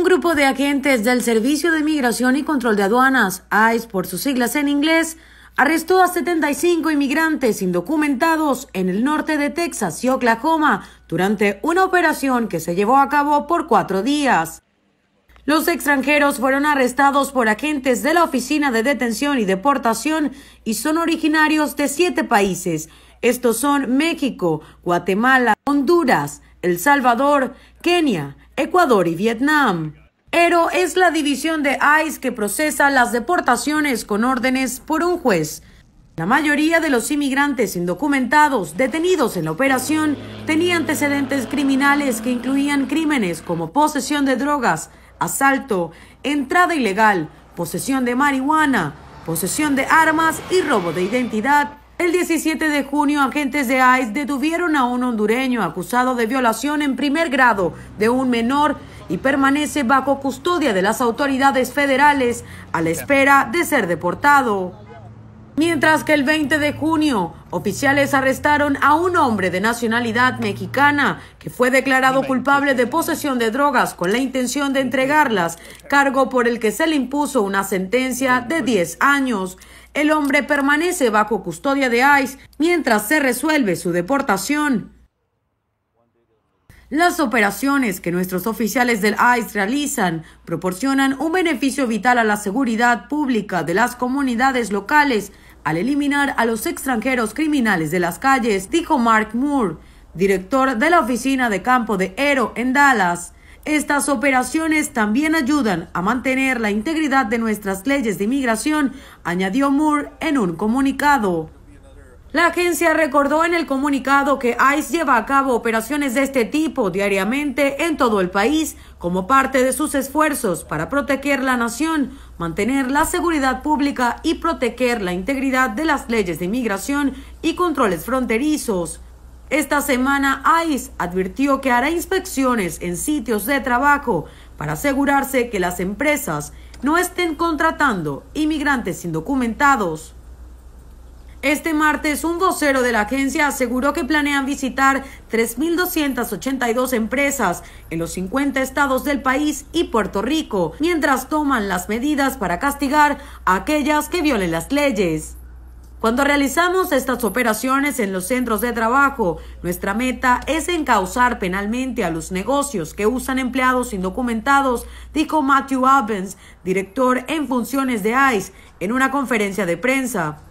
Un grupo de agentes del Servicio de Migración y Control de Aduanas, ICE por sus siglas en inglés, arrestó a 75 inmigrantes indocumentados en el norte de Texas y Oklahoma durante una operación que se llevó a cabo por cuatro días. Los extranjeros fueron arrestados por agentes de la Oficina de Detención y Deportación y son originarios de siete países. Estos son México, Guatemala, Honduras, el Salvador, Kenia, Ecuador y Vietnam. ERO es la división de ICE que procesa las deportaciones con órdenes por un juez. La mayoría de los inmigrantes indocumentados detenidos en la operación tenían antecedentes criminales que incluían crímenes como posesión de drogas, asalto, entrada ilegal, posesión de marihuana, posesión de armas y robo de identidad el 17 de junio, agentes de ICE detuvieron a un hondureño acusado de violación en primer grado de un menor y permanece bajo custodia de las autoridades federales a la espera de ser deportado. Mientras que el 20 de junio, oficiales arrestaron a un hombre de nacionalidad mexicana que fue declarado culpable de posesión de drogas con la intención de entregarlas, cargo por el que se le impuso una sentencia de 10 años. El hombre permanece bajo custodia de ICE mientras se resuelve su deportación. Las operaciones que nuestros oficiales del ICE realizan proporcionan un beneficio vital a la seguridad pública de las comunidades locales al eliminar a los extranjeros criminales de las calles, dijo Mark Moore, director de la oficina de campo de Ero en Dallas. Estas operaciones también ayudan a mantener la integridad de nuestras leyes de inmigración, añadió Moore en un comunicado. La agencia recordó en el comunicado que ICE lleva a cabo operaciones de este tipo diariamente en todo el país como parte de sus esfuerzos para proteger la nación, mantener la seguridad pública y proteger la integridad de las leyes de inmigración y controles fronterizos. Esta semana ICE advirtió que hará inspecciones en sitios de trabajo para asegurarse que las empresas no estén contratando inmigrantes indocumentados. Este martes, un vocero de la agencia aseguró que planean visitar 3.282 empresas en los 50 estados del país y Puerto Rico, mientras toman las medidas para castigar a aquellas que violen las leyes. Cuando realizamos estas operaciones en los centros de trabajo, nuestra meta es encauzar penalmente a los negocios que usan empleados indocumentados, dijo Matthew Abens, director en funciones de ICE, en una conferencia de prensa.